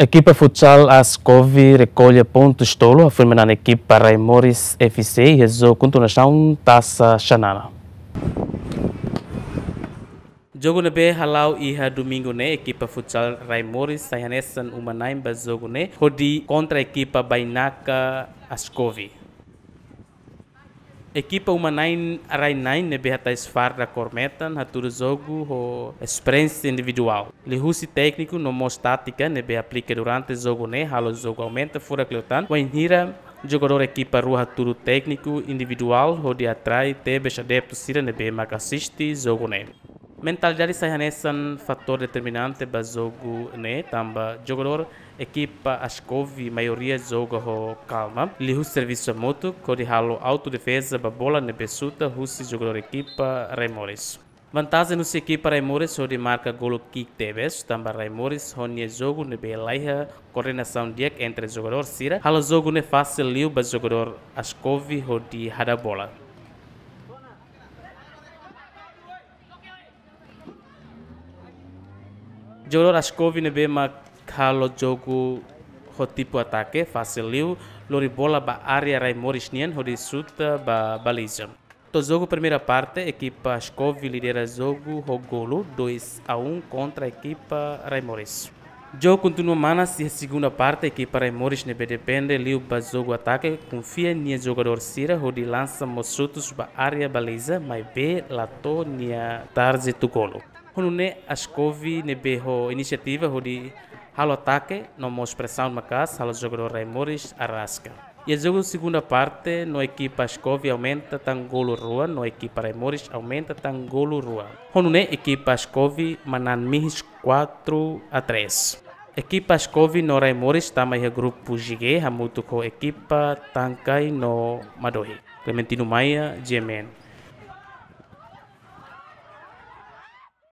Equipa futsal Ascovi recolhe pontos tolo afirma na equipa Raimores FC e rezou Nação Taça Xanana. Jogo B, halau iha domingo ne equipa futsal Raimores Sayanesan Umanaim bazogo ne hodi contra a equipa Bainaka Ascovi. equipa uma nine arai nine nebe né, hata esfar da na hatur jogo ho experiência individual. Lihusi técnico no mos tática nebe né, aplica durante zogu ne né, halo zogu aumenta fura clotan. Wainhira jogador equipa rua turu técnico individual ho de atrai tebe shadep sira nebe makassisti zogu ne. Mentalidade sajanesa é um fator determinante para o jogo, né? Tamba, jogador, equipa, ascove, maioria joga com calma. Lihu serviço moto, cori halo autodefesa, babola, nebesuta, russi, jogador, equipa, remores. Vantagem no seu equipa Raimores sobre marca golo kick teves, também Raimores honne jogo ne belaiha coordenação direta entre jogador Sira. Halo jogo ne fácil liu para jogador Ascovi hodi hada bola. Joro Raskov nebe ma khalo jogo tipo ataque faciliu lori bola ba área rai nien, hori suta ba baliza. To jogo primeira parte, equipa Skov lidera jogo golo 2 a 1 contra a equipa Raimores. Jogo continua manas e a segunda parte, equipa equipa Raimores nebe depende liu ba jogo ataque, confia nia jogador Sira hori lança mosutos ba área baliza, mas be lato nia tarde tu golo hunune askovi nebeho iniciativa de halo ataque no mos pressão macas halo jogador Raimores Arrasca. E a jogo segunda parte no equipa Ascovi aumenta tan golo rua no equipa Raimores aumenta tan golo rua. Honune equipa Ascovi manan mis 4 a 3. Equipa Ascovi no Raimores tamai a grupo Jigue hamutu ko equipa tancai no Madohi. Clementino Maia, GMN.